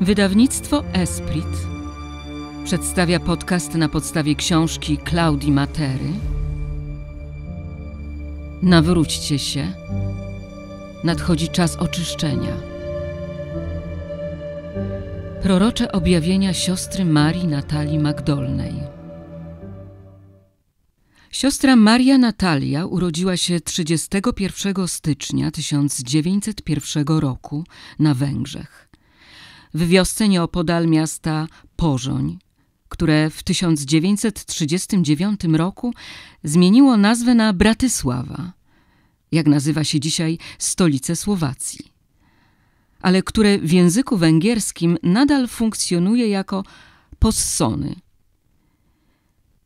Wydawnictwo Esprit przedstawia podcast na podstawie książki Klaudii Matery. Nawróćcie się. Nadchodzi czas oczyszczenia. Prorocze objawienia siostry Marii Natalii Magdolnej. Siostra Maria Natalia urodziła się 31 stycznia 1901 roku na Węgrzech w wiosce nieopodal miasta Pożoń, które w 1939 roku zmieniło nazwę na Bratysława, jak nazywa się dzisiaj stolicę Słowacji, ale które w języku węgierskim nadal funkcjonuje jako Possony –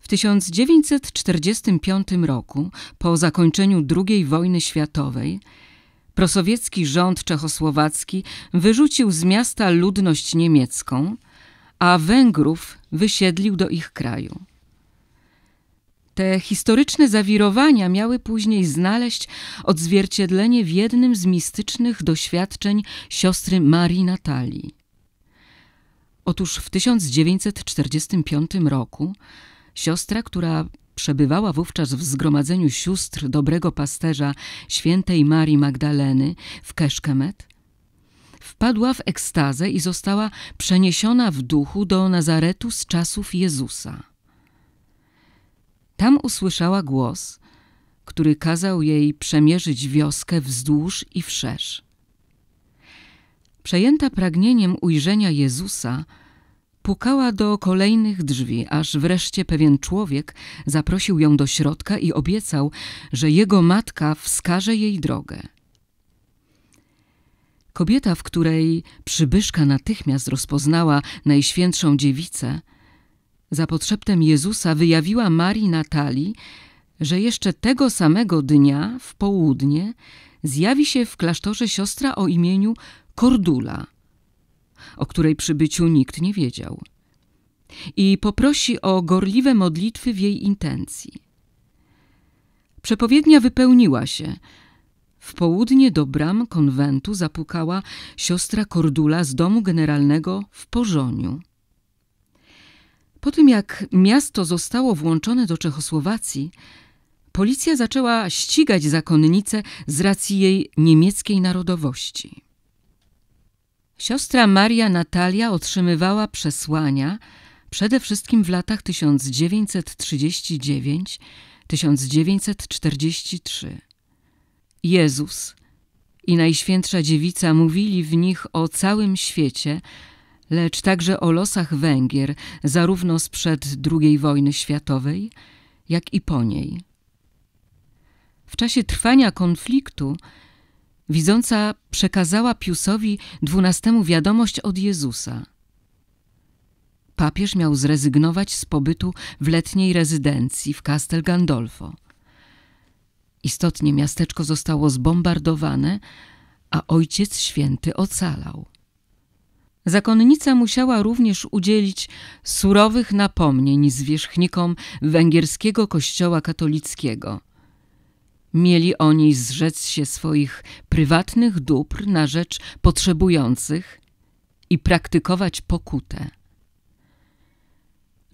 w 1945 roku, po zakończeniu II wojny światowej, Prosowiecki rząd czechosłowacki wyrzucił z miasta ludność niemiecką, a Węgrów wysiedlił do ich kraju. Te historyczne zawirowania miały później znaleźć odzwierciedlenie w jednym z mistycznych doświadczeń siostry Marii Natalii. Otóż w 1945 roku siostra, która Przebywała wówczas w zgromadzeniu sióstr dobrego pasterza świętej Marii Magdaleny w Keszkemet. Wpadła w ekstazę i została przeniesiona w duchu do Nazaretu z czasów Jezusa. Tam usłyszała głos, który kazał jej przemierzyć wioskę wzdłuż i wszerz. Przejęta pragnieniem ujrzenia Jezusa, Pukała do kolejnych drzwi, aż wreszcie pewien człowiek zaprosił ją do środka i obiecał, że jego matka wskaże jej drogę. Kobieta, w której przybyszka natychmiast rozpoznała Najświętszą Dziewicę, za podszeptem Jezusa wyjawiła Marii Natalii, że jeszcze tego samego dnia, w południe, zjawi się w klasztorze siostra o imieniu Kordula – o której przybyciu nikt nie wiedział. I poprosi o gorliwe modlitwy w jej intencji. Przepowiednia wypełniła się. W południe do bram konwentu zapukała siostra Kordula z domu generalnego w Pożoniu. Po tym jak miasto zostało włączone do Czechosłowacji, policja zaczęła ścigać zakonnicę z racji jej niemieckiej narodowości. Siostra Maria Natalia otrzymywała przesłania przede wszystkim w latach 1939-1943. Jezus i Najświętsza Dziewica mówili w nich o całym świecie, lecz także o losach Węgier, zarówno sprzed II wojny światowej, jak i po niej. W czasie trwania konfliktu widząca przekazała Piusowi XII wiadomość od Jezusa. Papież miał zrezygnować z pobytu w letniej rezydencji w Castel Gandolfo. Istotnie miasteczko zostało zbombardowane, a Ojciec Święty ocalał. Zakonnica musiała również udzielić surowych napomnień zwierzchnikom węgierskiego kościoła katolickiego – Mieli oni zrzec się swoich prywatnych dóbr na rzecz potrzebujących i praktykować pokutę.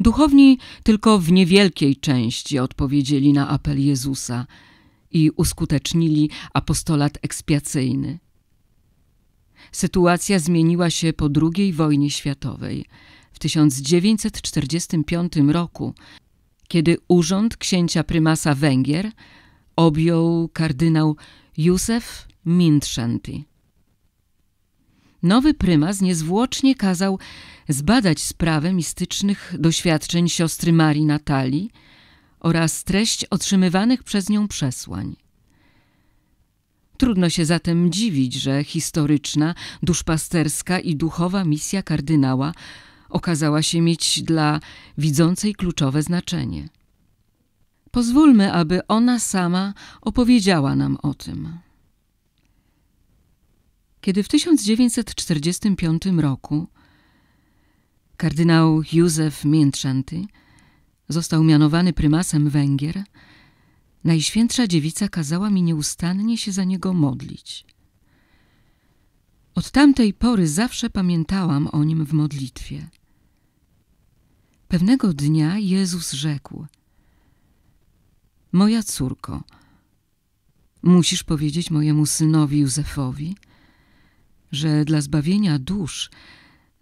Duchowni tylko w niewielkiej części odpowiedzieli na apel Jezusa i uskutecznili apostolat ekspiacyjny. Sytuacja zmieniła się po II wojnie światowej. W 1945 roku, kiedy urząd księcia prymasa Węgier objął kardynał Józef Mintrzenty. Nowy prymas niezwłocznie kazał zbadać sprawę mistycznych doświadczeń siostry Marii Natalii oraz treść otrzymywanych przez nią przesłań. Trudno się zatem dziwić, że historyczna, duszpasterska i duchowa misja kardynała okazała się mieć dla widzącej kluczowe znaczenie. Pozwólmy, aby ona sama opowiedziała nam o tym. Kiedy w 1945 roku kardynał Józef Miętrzanty został mianowany prymasem Węgier, Najświętsza Dziewica kazała mi nieustannie się za niego modlić. Od tamtej pory zawsze pamiętałam o nim w modlitwie. Pewnego dnia Jezus rzekł: Moja córko, musisz powiedzieć mojemu synowi Józefowi, że dla zbawienia dusz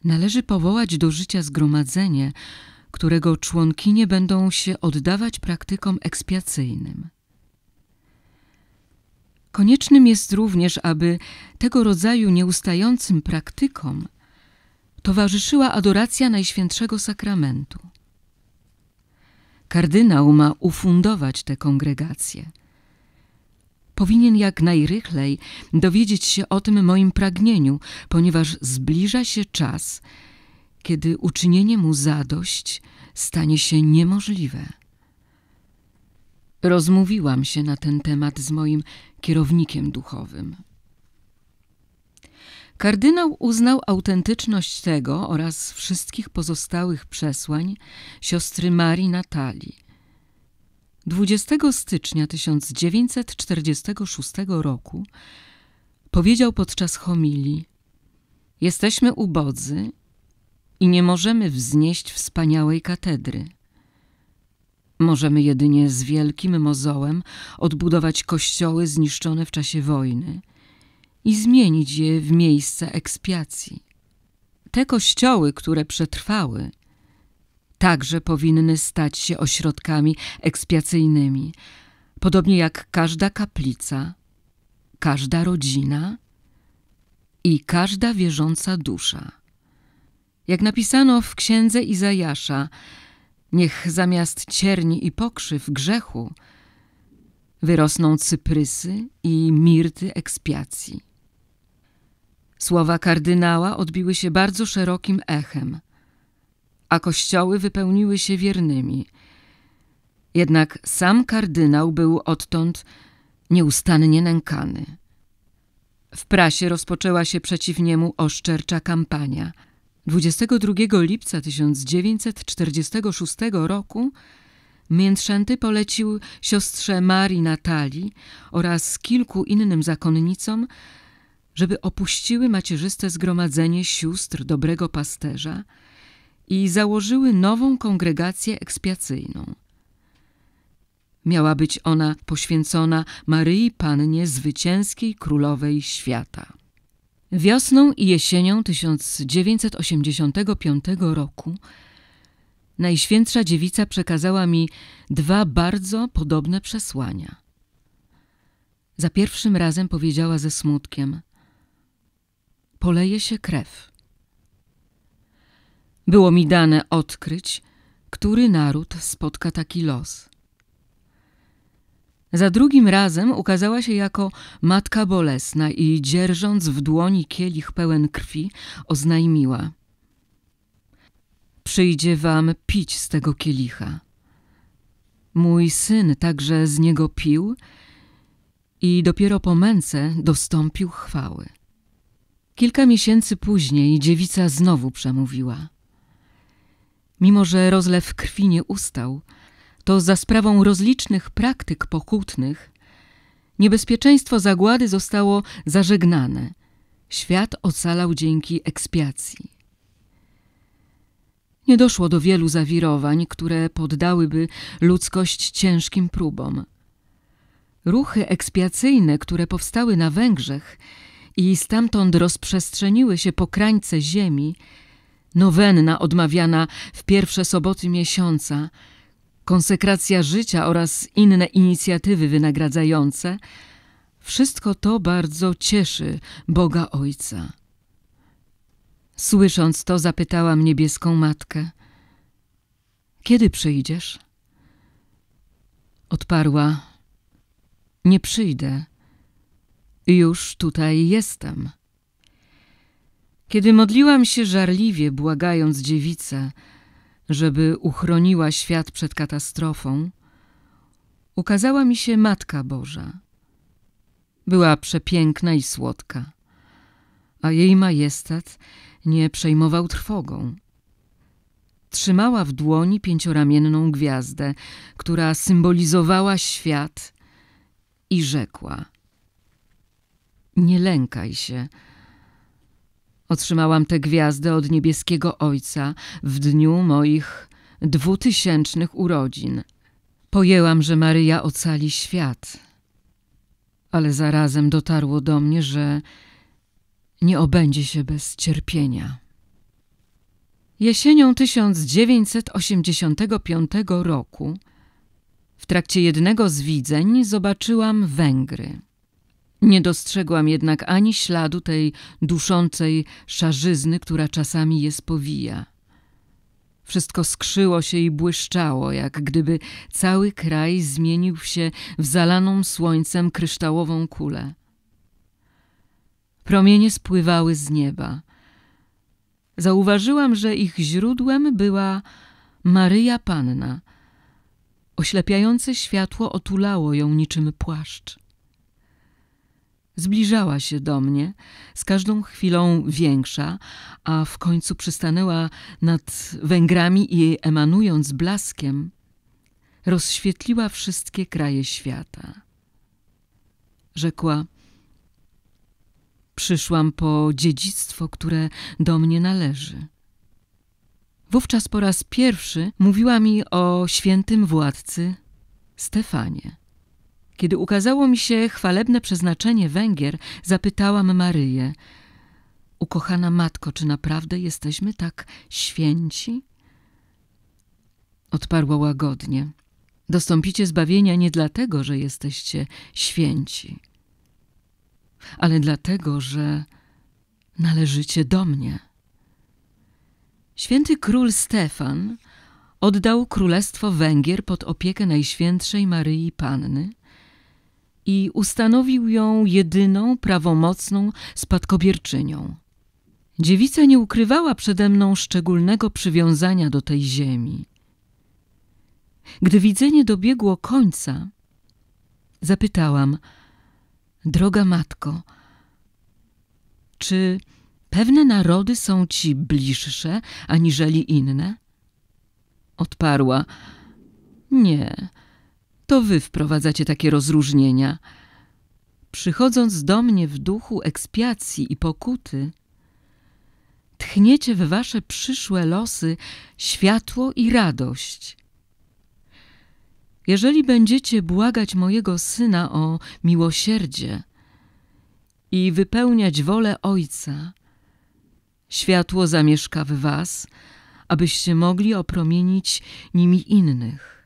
należy powołać do życia zgromadzenie, którego członkinie będą się oddawać praktykom ekspiacyjnym. Koniecznym jest również, aby tego rodzaju nieustającym praktykom towarzyszyła adoracja Najświętszego Sakramentu. Kardynał ma ufundować tę kongregację. Powinien jak najrychlej dowiedzieć się o tym moim pragnieniu, ponieważ zbliża się czas, kiedy uczynienie mu zadość stanie się niemożliwe. Rozmówiłam się na ten temat z moim kierownikiem duchowym. Kardynał uznał autentyczność tego oraz wszystkich pozostałych przesłań siostry Marii Natalii. 20 stycznia 1946 roku powiedział podczas homilii: Jesteśmy ubodzy i nie możemy wznieść wspaniałej katedry. Możemy jedynie z wielkim mozołem odbudować kościoły zniszczone w czasie wojny i zmienić je w miejsca ekspiacji. Te kościoły, które przetrwały, także powinny stać się ośrodkami ekspiacyjnymi, podobnie jak każda kaplica, każda rodzina i każda wierząca dusza. Jak napisano w księdze Izajasza, niech zamiast cierni i pokrzyw grzechu wyrosną cyprysy i mirty ekspiacji. Słowa kardynała odbiły się bardzo szerokim echem, a kościoły wypełniły się wiernymi. Jednak sam kardynał był odtąd nieustannie nękany. W prasie rozpoczęła się przeciw niemu oszczercza kampania. 22 lipca 1946 roku Miętrzęty polecił siostrze Marii Natalii oraz kilku innym zakonnicom żeby opuściły macierzyste zgromadzenie sióstr dobrego pasterza i założyły nową kongregację ekspiacyjną. Miała być ona poświęcona Maryi Pannie Zwycięskiej Królowej Świata. Wiosną i jesienią 1985 roku Najświętsza Dziewica przekazała mi dwa bardzo podobne przesłania. Za pierwszym razem powiedziała ze smutkiem – poleje się krew. Było mi dane odkryć, który naród spotka taki los. Za drugim razem ukazała się jako matka bolesna i dzierżąc w dłoni kielich pełen krwi, oznajmiła: Przyjdzie wam pić z tego kielicha. Mój syn także z niego pił i dopiero po męce dostąpił chwały. Kilka miesięcy później dziewica znowu przemówiła. Mimo, że rozlew krwi nie ustał, to za sprawą rozlicznych praktyk pokutnych niebezpieczeństwo zagłady zostało zażegnane. Świat ocalał dzięki ekspiacji. Nie doszło do wielu zawirowań, które poddałyby ludzkość ciężkim próbom. Ruchy ekspiacyjne, które powstały na Węgrzech, i stamtąd rozprzestrzeniły się po krańce ziemi, nowenna odmawiana w pierwsze soboty miesiąca, konsekracja życia oraz inne inicjatywy wynagradzające, wszystko to bardzo cieszy Boga Ojca. Słysząc to, zapytałam niebieską matkę: Kiedy przyjdziesz? Odparła: Nie przyjdę już tutaj jestem. Kiedy modliłam się żarliwie, błagając dziewicę, żeby uchroniła świat przed katastrofą, ukazała mi się Matka Boża. Była przepiękna i słodka, a jej majestat nie przejmował trwogą. Trzymała w dłoni pięcioramienną gwiazdę, która symbolizowała świat i rzekła – nie lękaj się. Otrzymałam tę gwiazdę od niebieskiego Ojca w dniu moich dwutysięcznych urodzin. Pojęłam, że Maryja ocali świat, ale zarazem dotarło do mnie, że nie obędzie się bez cierpienia. Jesienią 1985 roku w trakcie jednego z widzeń zobaczyłam Węgry. Nie dostrzegłam jednak ani śladu tej duszącej szarzyzny, która czasami je spowija. Wszystko skrzyło się i błyszczało, jak gdyby cały kraj zmienił się w zalaną słońcem kryształową kulę. Promienie spływały z nieba. Zauważyłam, że ich źródłem była Maryja Panna. Oślepiające światło otulało ją niczym płaszcz. Zbliżała się do mnie, z każdą chwilą większa, a w końcu przystanęła nad Węgrami i emanując blaskiem, rozświetliła wszystkie kraje świata. Rzekła: Przyszłam po dziedzictwo, które do mnie należy. Wówczas po raz pierwszy mówiła mi o świętym władcy Stefanie. Kiedy ukazało mi się chwalebne przeznaczenie Węgier, zapytałam Maryję: Ukochana matko, czy naprawdę jesteśmy tak święci? Odparła łagodnie: Dostąpicie zbawienia nie dlatego, że jesteście święci, ale dlatego, że należycie do mnie. Święty król Stefan oddał królestwo Węgier pod opiekę Najświętszej Maryi Panny i ustanowił ją jedyną prawomocną spadkobierczynią. Dziewica nie ukrywała przede mną szczególnego przywiązania do tej ziemi. Gdy widzenie dobiegło końca, zapytałam: Droga matko, czy pewne narody są ci bliższe aniżeli inne? Odparła: Nie to wy wprowadzacie takie rozróżnienia. Przychodząc do mnie w duchu ekspiacji i pokuty, tchniecie w wasze przyszłe losy światło i radość. Jeżeli będziecie błagać mojego syna o miłosierdzie i wypełniać wolę ojca, światło zamieszka w was, abyście mogli opromienić nimi innych.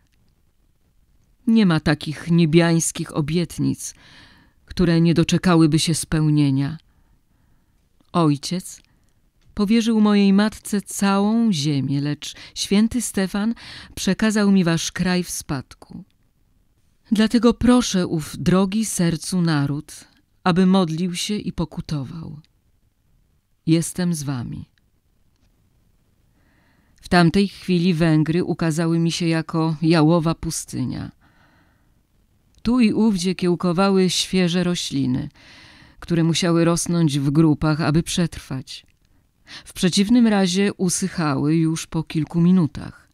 Nie ma takich niebiańskich obietnic, które nie doczekałyby się spełnienia. Ojciec powierzył mojej matce całą ziemię, lecz święty Stefan przekazał mi wasz kraj w spadku. Dlatego proszę ów drogi sercu naród, aby modlił się i pokutował. Jestem z wami. W tamtej chwili Węgry ukazały mi się jako jałowa pustynia. Tu i ówdzie kiełkowały świeże rośliny, które musiały rosnąć w grupach, aby przetrwać. W przeciwnym razie usychały już po kilku minutach.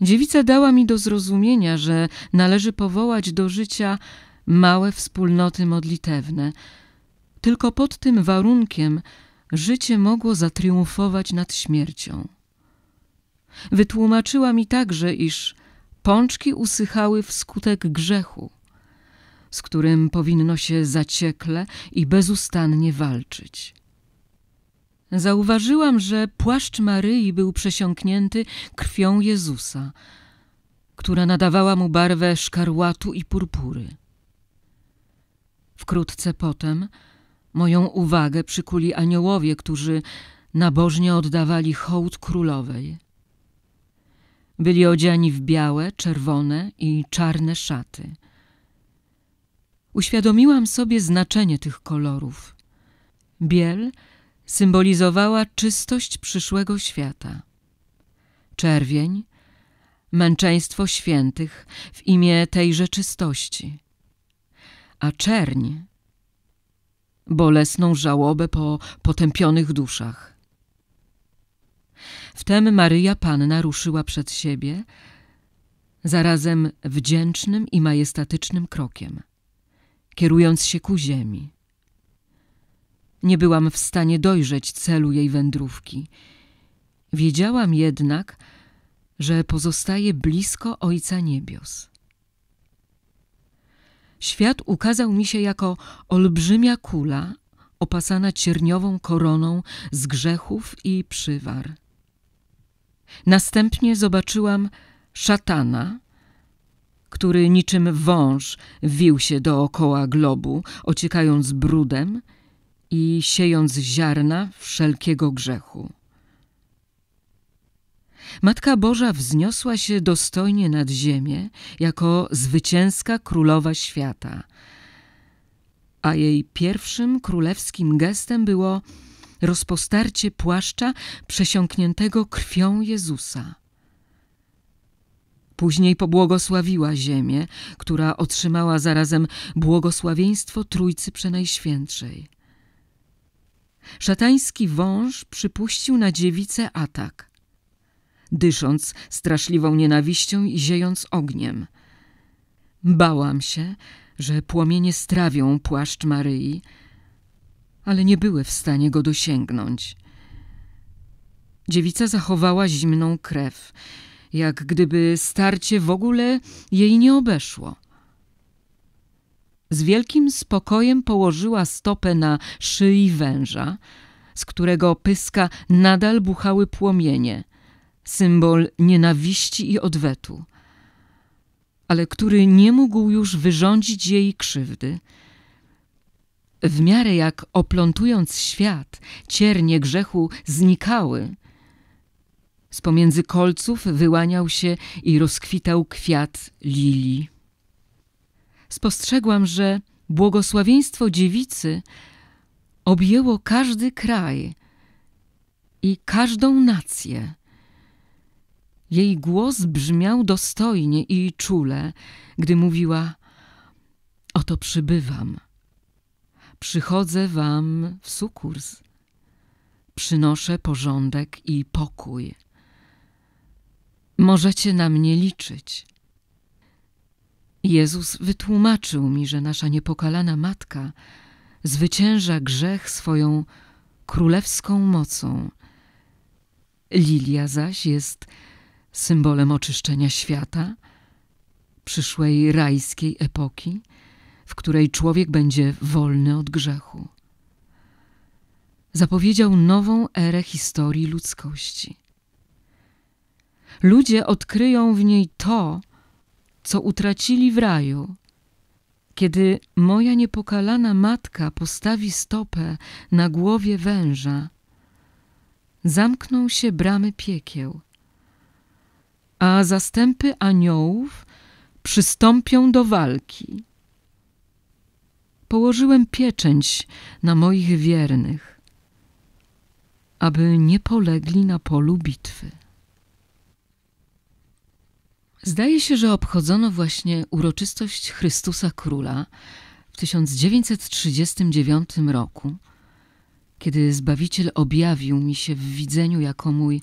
Dziewica dała mi do zrozumienia, że należy powołać do życia małe wspólnoty modlitewne. Tylko pod tym warunkiem życie mogło zatriumfować nad śmiercią. Wytłumaczyła mi także, iż Pączki usychały wskutek grzechu, z którym powinno się zaciekle i bezustannie walczyć. Zauważyłam, że płaszcz Maryi był przesiąknięty krwią Jezusa, która nadawała mu barwę szkarłatu i purpury. Wkrótce potem moją uwagę przykuli aniołowie, którzy nabożnie oddawali hołd królowej. Byli odziani w białe, czerwone i czarne szaty. Uświadomiłam sobie znaczenie tych kolorów. Biel symbolizowała czystość przyszłego świata. Czerwień męczeństwo świętych w imię tejże czystości. A czerń bolesną żałobę po potępionych duszach. Wtem Maryja Panna ruszyła przed siebie, zarazem wdzięcznym i majestatycznym krokiem, kierując się ku ziemi. Nie byłam w stanie dojrzeć celu jej wędrówki. Wiedziałam jednak, że pozostaje blisko Ojca Niebios. Świat ukazał mi się jako olbrzymia kula opasana cierniową koroną z grzechów i przywar. Następnie zobaczyłam szatana, który niczym wąż wił się dookoła globu, ociekając brudem i siejąc ziarna wszelkiego grzechu. Matka Boża wzniosła się dostojnie nad ziemię jako zwycięska królowa świata, a jej pierwszym królewskim gestem było – rozpostarcie płaszcza przesiąkniętego krwią Jezusa. Później pobłogosławiła ziemię, która otrzymała zarazem błogosławieństwo Trójcy Przenajświętszej. Szatański wąż przypuścił na dziewicę atak, dysząc straszliwą nienawiścią i ziejąc ogniem. Bałam się, że płomienie strawią płaszcz Maryi, ale nie były w stanie go dosięgnąć. Dziewica zachowała zimną krew, jak gdyby starcie w ogóle jej nie obeszło. Z wielkim spokojem położyła stopę na szyi węża, z którego pyska nadal buchały płomienie, symbol nienawiści i odwetu, ale który nie mógł już wyrządzić jej krzywdy – w miarę jak oplątując świat, ciernie grzechu znikały. Z pomiędzy kolców wyłaniał się i rozkwitał kwiat lili. Spostrzegłam, że błogosławieństwo dziewicy objęło każdy kraj i każdą nację. Jej głos brzmiał dostojnie i czule, gdy mówiła: Oto przybywam. Przychodzę wam w sukurs. Przynoszę porządek i pokój. Możecie na mnie liczyć. Jezus wytłumaczył mi, że nasza niepokalana matka zwycięża grzech swoją królewską mocą. Lilia zaś jest symbolem oczyszczenia świata, przyszłej rajskiej epoki – w której człowiek będzie wolny od grzechu. Zapowiedział nową erę historii ludzkości. Ludzie odkryją w niej to, co utracili w raju, kiedy moja niepokalana matka postawi stopę na głowie węża, zamkną się bramy piekieł, a zastępy aniołów przystąpią do walki położyłem pieczęć na moich wiernych, aby nie polegli na polu bitwy. Zdaje się, że obchodzono właśnie uroczystość Chrystusa Króla w 1939 roku, kiedy Zbawiciel objawił mi się w widzeniu jako mój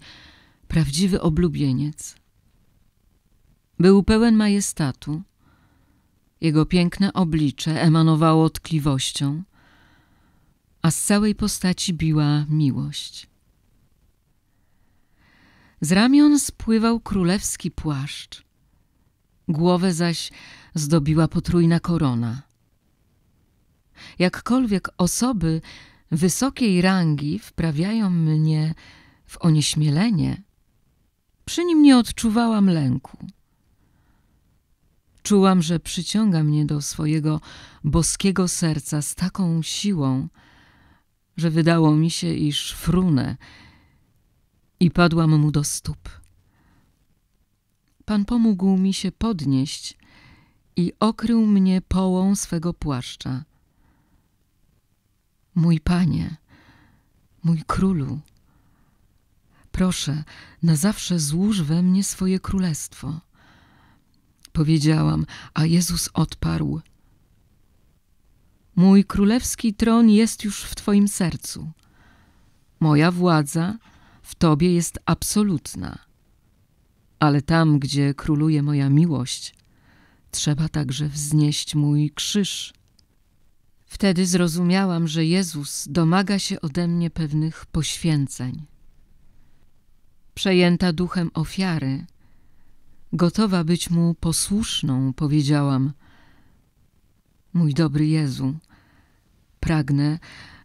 prawdziwy oblubieniec. Był pełen majestatu, jego piękne oblicze emanowało tkliwością, a z całej postaci biła miłość. Z ramion spływał królewski płaszcz, głowę zaś zdobiła potrójna korona. Jakkolwiek osoby wysokiej rangi wprawiają mnie w onieśmielenie, przy nim nie odczuwałam lęku. Czułam, że przyciąga mnie do swojego boskiego serca z taką siłą, że wydało mi się, iż frunę i padłam mu do stóp. Pan pomógł mi się podnieść i okrył mnie połą swego płaszcza. Mój panie, mój królu, proszę, na zawsze złóż we mnie swoje królestwo powiedziałam, a Jezus odparł: Mój królewski tron jest już w Twoim sercu. Moja władza w Tobie jest absolutna. Ale tam, gdzie króluje moja miłość, trzeba także wznieść mój krzyż. Wtedy zrozumiałam, że Jezus domaga się ode mnie pewnych poświęceń. Przejęta duchem ofiary, gotowa być mu posłuszną, powiedziałam. Mój dobry Jezu, pragnę,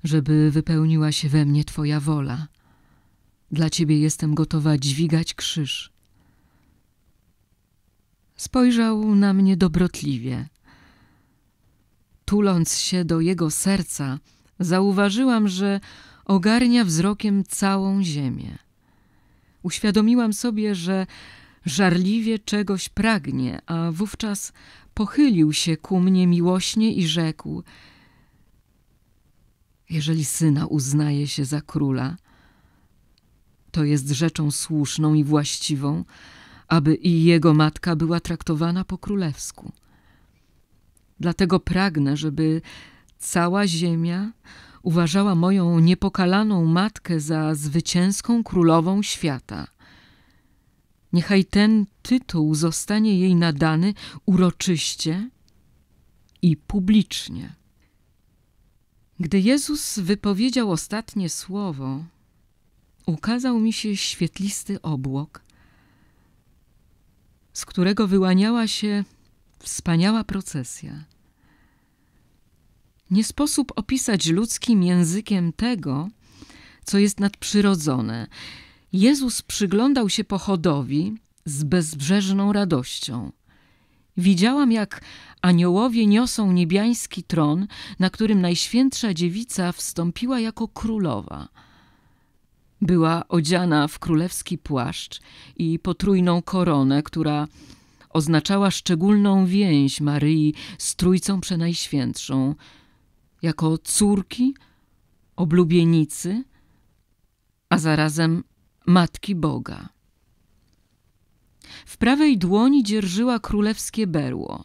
żeby wypełniła się we mnie Twoja wola. Dla Ciebie jestem gotowa dźwigać krzyż. Spojrzał na mnie dobrotliwie. Tuląc się do jego serca, zauważyłam, że ogarnia wzrokiem całą ziemię. Uświadomiłam sobie, że Żarliwie czegoś pragnie, a wówczas pochylił się ku mnie miłośnie i rzekł: Jeżeli syna uznaje się za króla, to jest rzeczą słuszną i właściwą, aby i jego matka była traktowana po królewsku. Dlatego pragnę, żeby cała ziemia uważała moją niepokalaną matkę za zwycięską królową świata. Niechaj ten tytuł zostanie jej nadany uroczyście i publicznie. Gdy Jezus wypowiedział ostatnie słowo, ukazał mi się świetlisty obłok, z którego wyłaniała się wspaniała procesja. Nie sposób opisać ludzkim językiem tego, co jest nadprzyrodzone Jezus przyglądał się pochodowi z bezbrzeżną radością. Widziałam, jak aniołowie niosą niebiański tron, na którym Najświętsza Dziewica wstąpiła jako królowa. Była odziana w królewski płaszcz i potrójną koronę, która oznaczała szczególną więź Maryi z Trójcą Przenajświętszą, jako córki, oblubienicy, a zarazem Matki Boga. W prawej dłoni dzierżyła królewskie berło,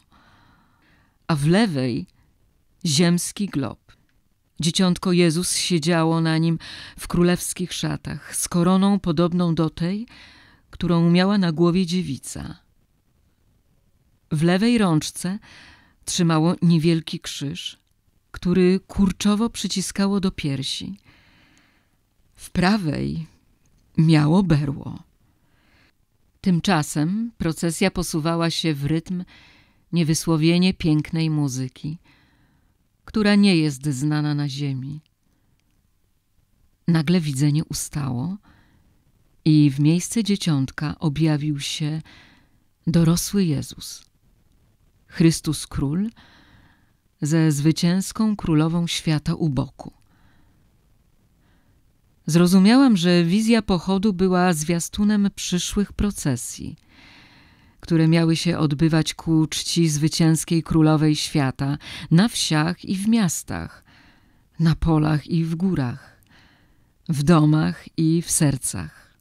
a w lewej ziemski glob. Dzieciątko Jezus siedziało na nim w królewskich szatach, z koroną podobną do tej, którą miała na głowie dziewica. W lewej rączce trzymało niewielki krzyż, który kurczowo przyciskało do piersi. W prawej miało berło. Tymczasem procesja posuwała się w rytm niewysłowienie pięknej muzyki, która nie jest znana na ziemi. Nagle widzenie ustało i w miejsce dzieciątka objawił się dorosły Jezus, Chrystus Król, ze zwycięską królową świata u boku. Zrozumiałam, że wizja pochodu była zwiastunem przyszłych procesji, które miały się odbywać ku czci zwycięskiej królowej świata na wsiach i w miastach, na polach i w górach, w domach i w sercach.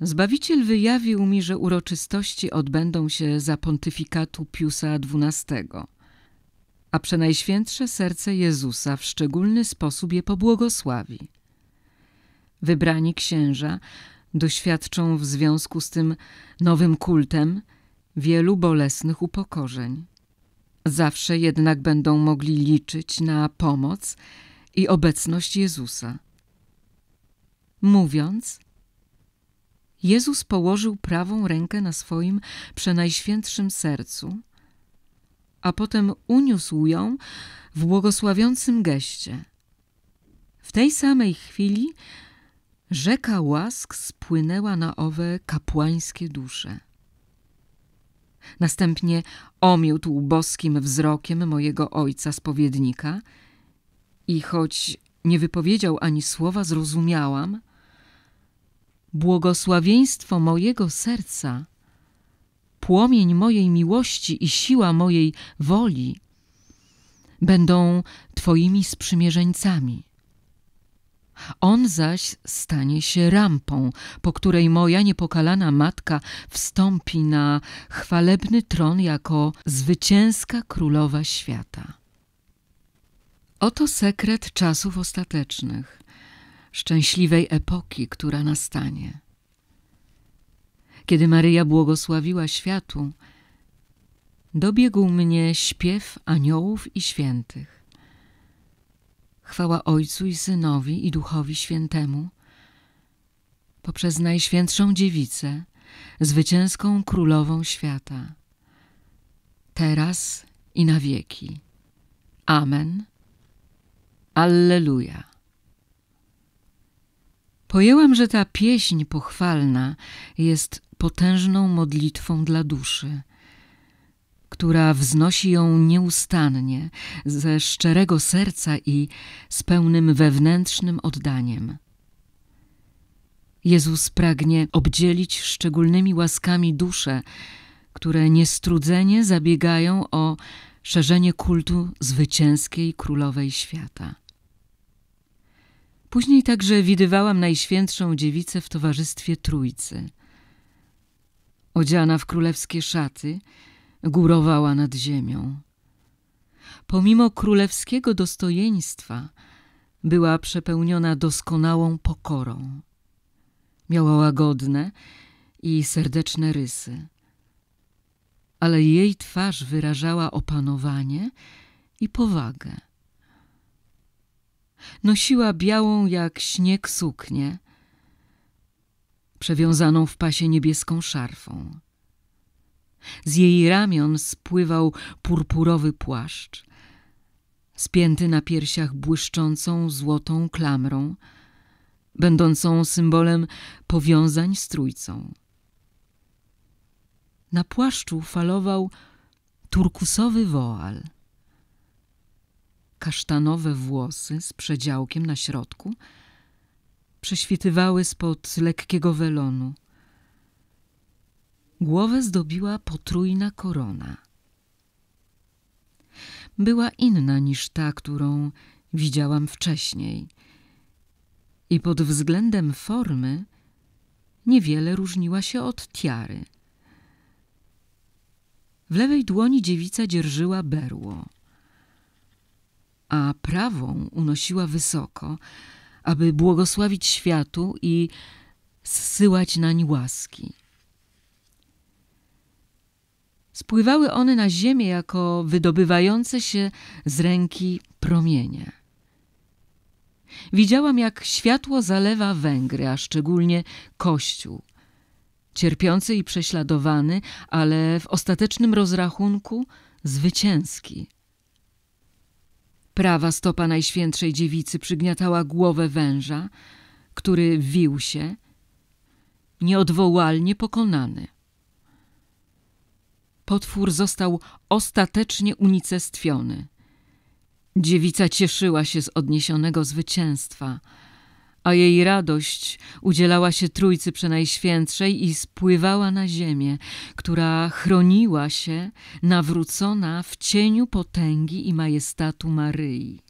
Zbawiciel wyjawił mi, że uroczystości odbędą się za pontyfikatu Piusa XII a przenajświętsze serce Jezusa w szczególny sposób je pobłogosławi wybrani księża doświadczą w związku z tym nowym kultem wielu bolesnych upokorzeń. Zawsze jednak będą mogli liczyć na pomoc i obecność Jezusa. Mówiąc, Jezus położył prawą rękę na swoim przenajświętszym sercu, a potem uniósł ją w błogosławiącym geście. W tej samej chwili Rzeka łask spłynęła na owe kapłańskie dusze. Następnie omiótł boskim wzrokiem mojego ojca spowiednika i choć nie wypowiedział ani słowa, zrozumiałam, błogosławieństwo mojego serca, płomień mojej miłości i siła mojej woli będą Twoimi sprzymierzeńcami on zaś stanie się rampą, po której moja niepokalana matka wstąpi na chwalebny tron jako zwycięska królowa świata. Oto sekret czasów ostatecznych, szczęśliwej epoki, która nastanie. Kiedy Maryja błogosławiła światu, dobiegł mnie śpiew aniołów i świętych. Chwała Ojcu i Synowi i Duchowi Świętemu. Poprzez Najświętszą Dziewicę, zwycięską Królową Świata. Teraz i na wieki. Amen. Alleluja. Pojęłam, że ta pieśń pochwalna jest potężną modlitwą dla duszy – która wznosi ją nieustannie, ze szczerego serca i z pełnym wewnętrznym oddaniem. Jezus pragnie obdzielić szczególnymi łaskami dusze, które niestrudzenie zabiegają o szerzenie kultu zwycięskiej królowej świata. Później także widywałam Najświętszą Dziewicę w towarzystwie Trójcy. Odziana w królewskie szaty – górowała nad ziemią. Pomimo królewskiego dostojeństwa była przepełniona doskonałą pokorą. Miała łagodne i serdeczne rysy, ale jej twarz wyrażała opanowanie i powagę. Nosiła białą jak śnieg suknię, przewiązaną w pasie niebieską szarfą. Z jej ramion spływał purpurowy płaszcz, spięty na piersiach błyszczącą złotą klamrą, będącą symbolem powiązań z trójcą. Na płaszczu falował turkusowy woal. Kasztanowe włosy z przedziałkiem na środku prześwitywały spod lekkiego welonu. Głowę zdobiła potrójna korona. Była inna niż ta, którą widziałam wcześniej i pod względem formy niewiele różniła się od tiary. W lewej dłoni dziewica dzierżyła berło, a prawą unosiła wysoko, aby błogosławić światu i zsyłać nań łaski. Spływały one na ziemię jako wydobywające się z ręki promienie. Widziałam, jak światło zalewa Węgry, a szczególnie Kościół. Cierpiący i prześladowany, ale w ostatecznym rozrachunku zwycięski. Prawa stopa Najświętszej Dziewicy przygniatała głowę węża, który wił się, nieodwołalnie pokonany potwór został ostatecznie unicestwiony. Dziewica cieszyła się z odniesionego zwycięstwa, a jej radość udzielała się Trójcy Przenajświętszej i spływała na ziemię, która chroniła się, nawrócona w cieniu potęgi i majestatu Maryi.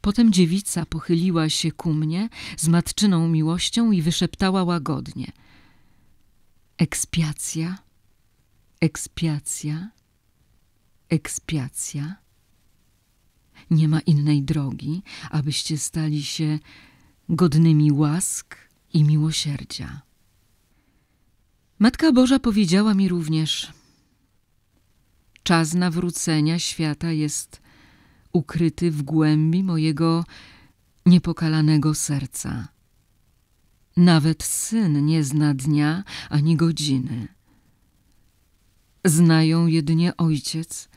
Potem dziewica pochyliła się ku mnie z matczyną miłością i wyszeptała łagodnie – Ekspiacja Ekspiacja, ekspiacja. Nie ma innej drogi, abyście stali się godnymi łask i miłosierdzia. Matka Boża powiedziała mi również: Czas nawrócenia świata jest ukryty w głębi mojego niepokalanego serca. Nawet syn nie zna dnia ani godziny. Znają jedynie ojciec,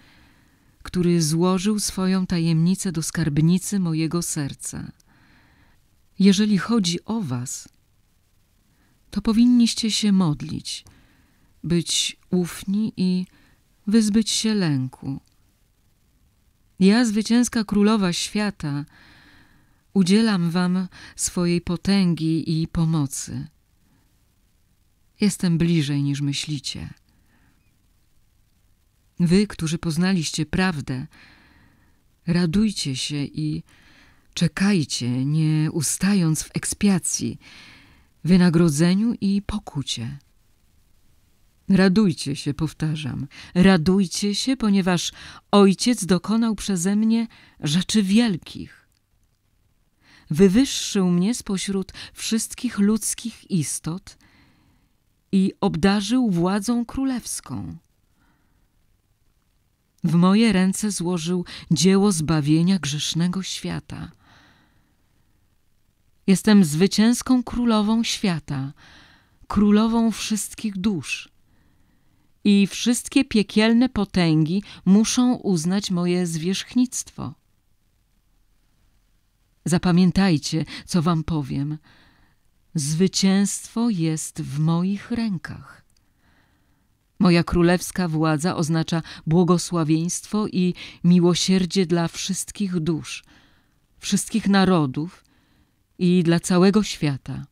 który złożył swoją tajemnicę do skarbnicy mojego serca. Jeżeli chodzi o was, to powinniście się modlić, być ufni i wyzbyć się lęku. Ja, zwycięska królowa świata, udzielam wam swojej potęgi i pomocy. Jestem bliżej niż myślicie. Wy, którzy poznaliście prawdę, radujcie się i czekajcie, nie ustając w ekspiacji, wynagrodzeniu i pokucie. Radujcie się, powtarzam, radujcie się, ponieważ Ojciec dokonał przeze mnie rzeczy wielkich. Wywyższył mnie spośród wszystkich ludzkich istot i obdarzył władzą królewską. W moje ręce złożył dzieło zbawienia grzesznego świata. Jestem zwycięską królową świata, królową wszystkich dusz. I wszystkie piekielne potęgi muszą uznać moje zwierzchnictwo. Zapamiętajcie, co wam powiem. Zwycięstwo jest w moich rękach. Moja królewska władza oznacza błogosławieństwo i miłosierdzie dla wszystkich dusz, wszystkich narodów i dla całego świata.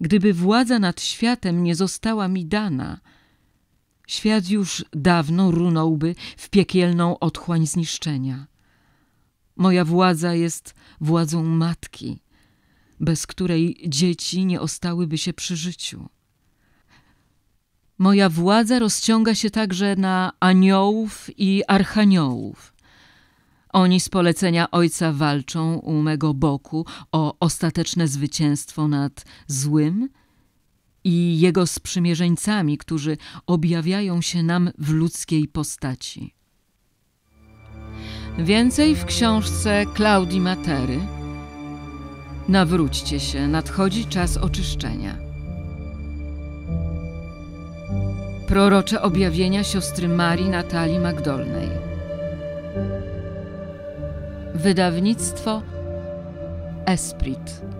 Gdyby władza nad światem nie została mi dana, świat już dawno runąłby w piekielną otchłań zniszczenia. Moja władza jest władzą matki, bez której dzieci nie ostałyby się przy życiu. Moja władza rozciąga się także na aniołów i archaniołów. Oni z polecenia Ojca walczą u mego boku o ostateczne zwycięstwo nad złym i jego sprzymierzeńcami, którzy objawiają się nam w ludzkiej postaci. Więcej w książce Klaudii Matery. Nawróćcie się, nadchodzi czas oczyszczenia. prorocze objawienia siostry Marii Natalii Magdolnej. Wydawnictwo Esprit.